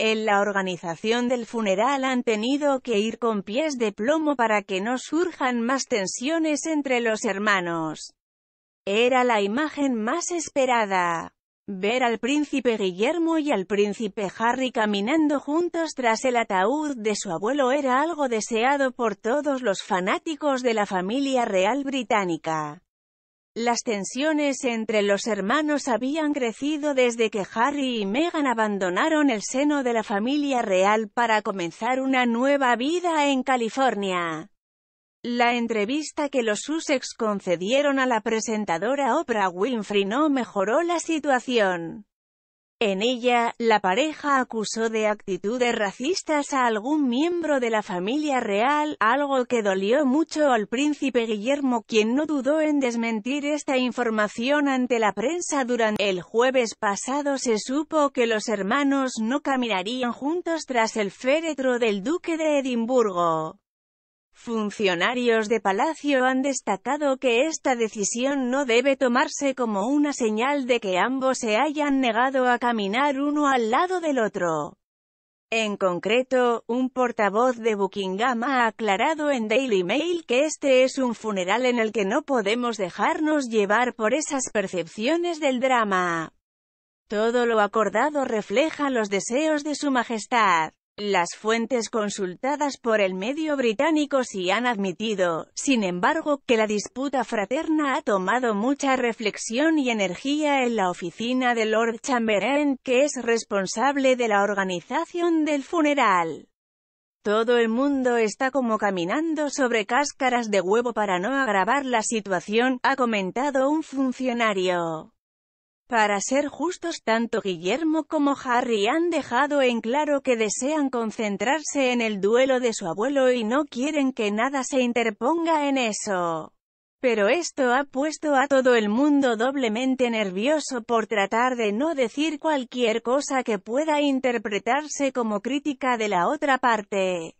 En la organización del funeral han tenido que ir con pies de plomo para que no surjan más tensiones entre los hermanos. Era la imagen más esperada. Ver al príncipe Guillermo y al príncipe Harry caminando juntos tras el ataúd de su abuelo era algo deseado por todos los fanáticos de la familia real británica. Las tensiones entre los hermanos habían crecido desde que Harry y Meghan abandonaron el seno de la familia real para comenzar una nueva vida en California. La entrevista que los Sussex concedieron a la presentadora Oprah Winfrey no mejoró la situación. En ella, la pareja acusó de actitudes racistas a algún miembro de la familia real, algo que dolió mucho al príncipe Guillermo, quien no dudó en desmentir esta información ante la prensa durante el jueves pasado se supo que los hermanos no caminarían juntos tras el féretro del duque de Edimburgo. Funcionarios de Palacio han destacado que esta decisión no debe tomarse como una señal de que ambos se hayan negado a caminar uno al lado del otro. En concreto, un portavoz de Buckingham ha aclarado en Daily Mail que este es un funeral en el que no podemos dejarnos llevar por esas percepciones del drama. Todo lo acordado refleja los deseos de su majestad. Las fuentes consultadas por el medio británico sí han admitido, sin embargo, que la disputa fraterna ha tomado mucha reflexión y energía en la oficina de Lord Chamberlain, que es responsable de la organización del funeral. Todo el mundo está como caminando sobre cáscaras de huevo para no agravar la situación, ha comentado un funcionario. Para ser justos, tanto Guillermo como Harry han dejado en claro que desean concentrarse en el duelo de su abuelo y no quieren que nada se interponga en eso. Pero esto ha puesto a todo el mundo doblemente nervioso por tratar de no decir cualquier cosa que pueda interpretarse como crítica de la otra parte.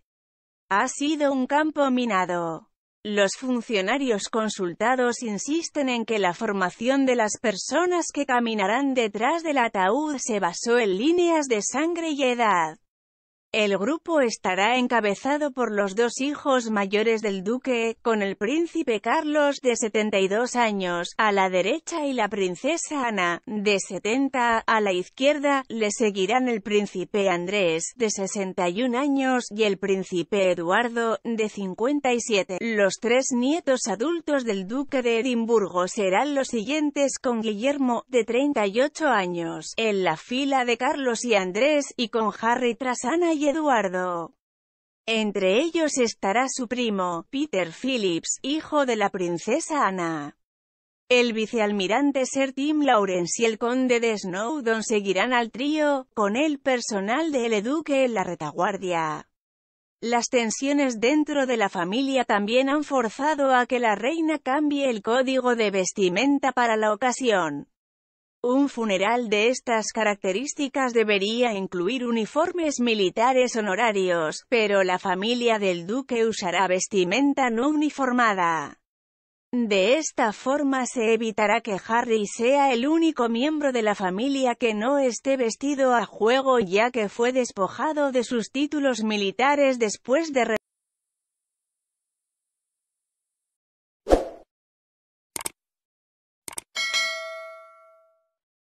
Ha sido un campo minado. Los funcionarios consultados insisten en que la formación de las personas que caminarán detrás del ataúd se basó en líneas de sangre y edad. El grupo estará encabezado por los dos hijos mayores del duque, con el príncipe Carlos de 72 años, a la derecha y la princesa Ana, de 70, a la izquierda, le seguirán el príncipe Andrés, de 61 años, y el príncipe Eduardo, de 57. Los tres nietos adultos del duque de Edimburgo serán los siguientes con Guillermo, de 38 años, en la fila de Carlos y Andrés, y con Harry tras Ana Eduardo. Entre ellos estará su primo, Peter Phillips, hijo de la princesa Ana. El vicealmirante Sir Tim Lawrence y el conde de Snowdon seguirán al trío, con el personal del Eduque Duque en la retaguardia. Las tensiones dentro de la familia también han forzado a que la reina cambie el código de vestimenta para la ocasión. Un funeral de estas características debería incluir uniformes militares honorarios, pero la familia del duque usará vestimenta no uniformada. De esta forma se evitará que Harry sea el único miembro de la familia que no esté vestido a juego ya que fue despojado de sus títulos militares después de